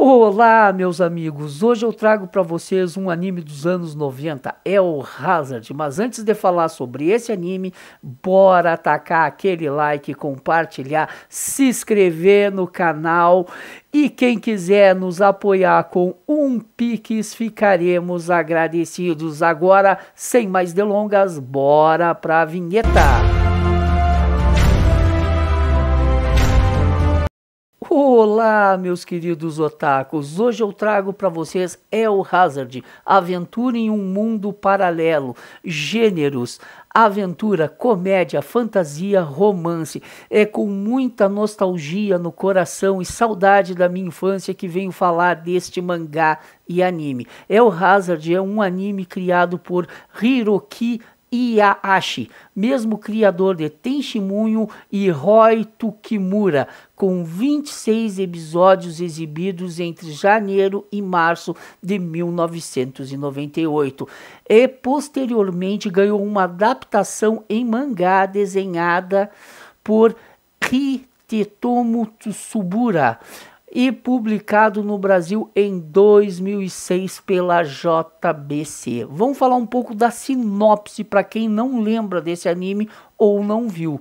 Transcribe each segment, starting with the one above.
Olá, meus amigos! Hoje eu trago para vocês um anime dos anos 90, é o Hazard. Mas antes de falar sobre esse anime, bora atacar aquele like, compartilhar, se inscrever no canal e quem quiser nos apoiar com um piques, ficaremos agradecidos. Agora, sem mais delongas, bora para a vinheta! Olá, meus queridos otakus. Hoje eu trago para vocês El Hazard, Aventura em um Mundo Paralelo, gêneros, aventura, comédia, fantasia, romance. É com muita nostalgia no coração e saudade da minha infância que venho falar deste mangá e anime. El Hazard é um anime criado por Hiroki Iahashi, mesmo criador de Tenshimunho e Roy Tukimura, com 26 episódios exibidos entre janeiro e março de 1998, e posteriormente ganhou uma adaptação em mangá desenhada por Hitetomo Tsubura e publicado no Brasil em 2006 pela JBC. Vamos falar um pouco da sinopse para quem não lembra desse anime ou não viu.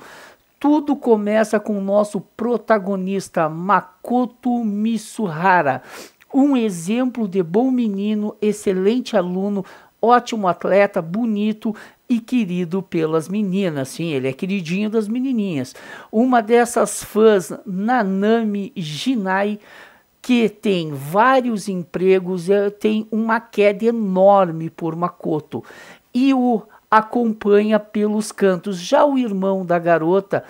Tudo começa com o nosso protagonista Makoto Misuhara, um exemplo de bom menino, excelente aluno, ótimo atleta, bonito e querido pelas meninas. Sim, ele é queridinho das menininhas. Uma dessas fãs, Nanami Jinai, que tem vários empregos, eh, tem uma queda enorme por Makoto e o acompanha pelos cantos. Já o irmão da garota,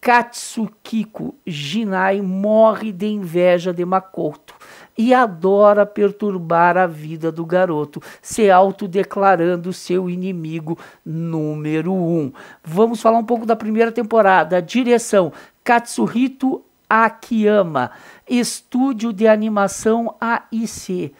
Katsukiko Jinai, morre de inveja de Makoto e adora perturbar a vida do garoto, se autodeclarando seu inimigo número um. Vamos falar um pouco da primeira temporada. Direção: Katsuhito Akiyama. Estúdio de animação AIC.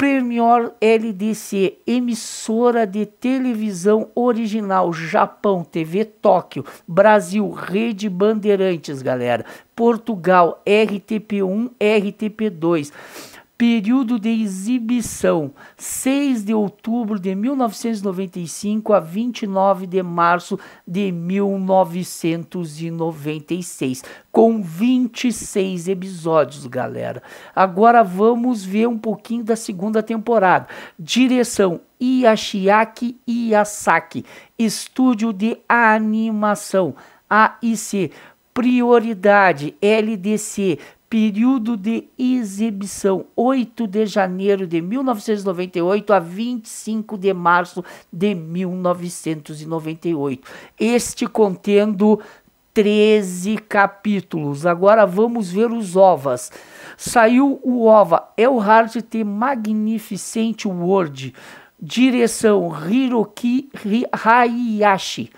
Premiere LDC, emissora de televisão original, Japão, TV Tóquio, Brasil, Rede Bandeirantes, galera, Portugal, RTP1, RTP2 período de exibição 6 de outubro de 1995 a 29 de março de 1996, com 26 episódios, galera. Agora vamos ver um pouquinho da segunda temporada. Direção Yashiaki Iasaki, estúdio de animação AIC, prioridade LDC, período de exibição 8 de janeiro de 1998 a 25 de março de 1998. Este contendo 13 capítulos. Agora vamos ver os ovas. Saiu o ova Elhard é T. Magnificent World, direção Hiroki Hayashi.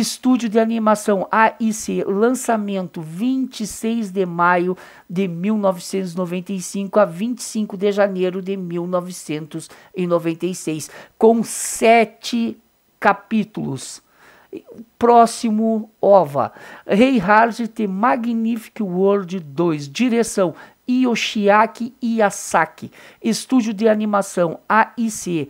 Estúdio de Animação AIC, lançamento 26 de maio de 1995 a 25 de janeiro de 1996, com sete capítulos. Próximo OVA, Reinhardt The Magnific World 2, direção Yoshiaki Iasaki, estúdio de animação AIC,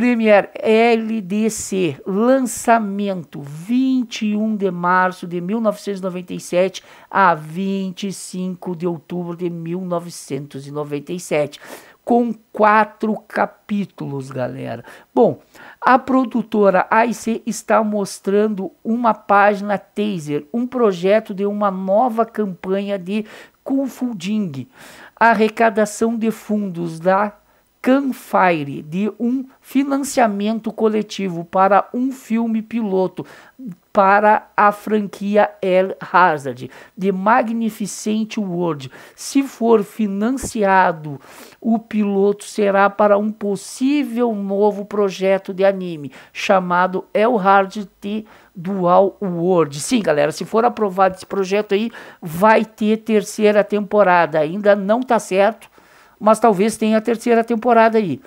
Premier LDC, lançamento 21 de março de 1997 a 25 de outubro de 1997 com quatro capítulos, galera. Bom, a produtora AIC está mostrando uma página teaser, um projeto de uma nova campanha de crowdfunding, arrecadação de fundos da Canfire de um financiamento coletivo para um filme piloto para a franquia El Hazard de Magnificent World. Se for financiado, o piloto será para um possível novo projeto de anime chamado El Hazard T Dual World. Sim, galera, se for aprovado esse projeto aí, vai ter terceira temporada. Ainda não tá certo mas talvez tenha a terceira temporada aí.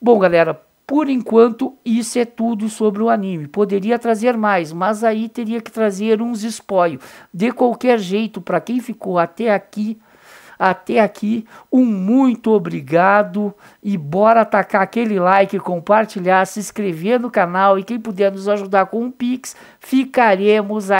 Bom, galera, por enquanto isso é tudo sobre o anime. Poderia trazer mais, mas aí teria que trazer uns spoilers. De qualquer jeito, para quem ficou até aqui, até aqui, um muito obrigado e bora atacar aquele like, compartilhar, se inscrever no canal e quem puder nos ajudar com um pix, ficaremos